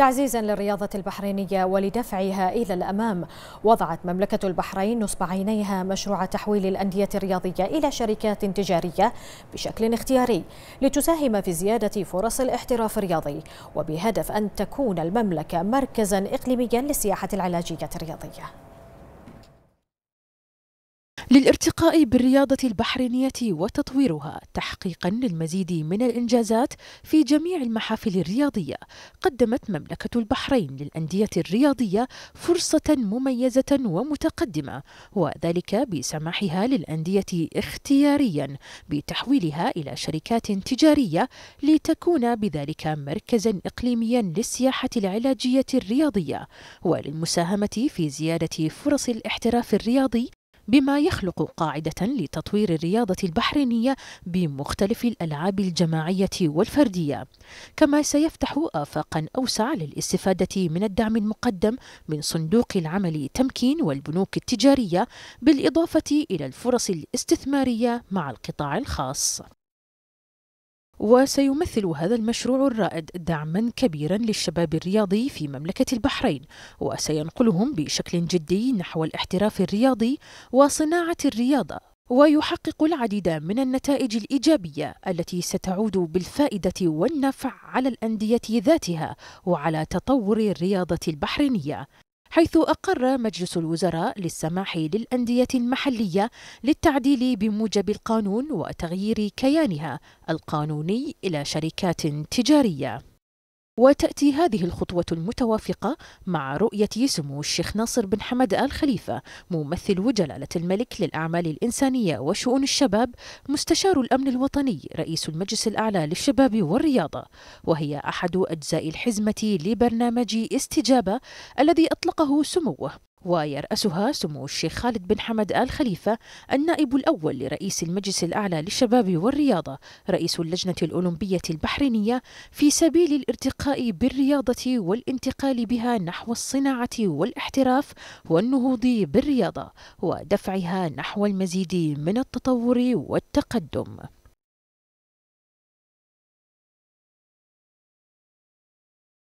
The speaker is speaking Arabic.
تعزيزا للرياضة البحرينية ولدفعها إلى الأمام وضعت مملكة البحرين نصب عينيها مشروع تحويل الأندية الرياضية إلى شركات تجارية بشكل اختياري لتساهم في زيادة فرص الاحتراف الرياضي وبهدف أن تكون المملكة مركزا إقليميا للسياحة العلاجية الرياضية للارتقاء بالرياضة البحرينية وتطويرها تحقيقا للمزيد من الإنجازات في جميع المحافل الرياضية قدمت مملكة البحرين للأندية الرياضية فرصة مميزة ومتقدمة وذلك بسماحها للأندية اختياريا بتحويلها إلى شركات تجارية لتكون بذلك مركزا إقليميا للسياحة العلاجية الرياضية وللمساهمة في زيادة فرص الاحتراف الرياضي بما يخلق قاعدة لتطوير الرياضة البحرينية بمختلف الألعاب الجماعية والفردية، كما سيفتح آفاقا أوسع للاستفادة من الدعم المقدم من صندوق العمل تمكين والبنوك التجارية، بالإضافة إلى الفرص الاستثمارية مع القطاع الخاص. وسيمثل هذا المشروع الرائد دعما كبيرا للشباب الرياضي في مملكة البحرين وسينقلهم بشكل جدي نحو الاحتراف الرياضي وصناعة الرياضة ويحقق العديد من النتائج الإيجابية التي ستعود بالفائدة والنفع على الأندية ذاتها وعلى تطور الرياضة البحرينية حيث أقر مجلس الوزراء للسماح للأندية المحلية للتعديل بموجب القانون وتغيير كيانها القانوني إلى شركات تجارية وتأتي هذه الخطوة المتوافقة مع رؤية سمو الشيخ ناصر بن حمد آل خليفة ممثل وجلالة الملك للأعمال الإنسانية وشؤون الشباب مستشار الأمن الوطني رئيس المجلس الأعلى للشباب والرياضة وهي أحد أجزاء الحزمة لبرنامج استجابة الذي أطلقه سموه ويرأسها سمو الشيخ خالد بن حمد آل خليفة النائب الأول لرئيس المجلس الأعلى للشباب والرياضة رئيس اللجنة الأولمبية البحرينية في سبيل الارتقاء بالرياضة والانتقال بها نحو الصناعة والاحتراف والنهوض بالرياضة ودفعها نحو المزيد من التطور والتقدم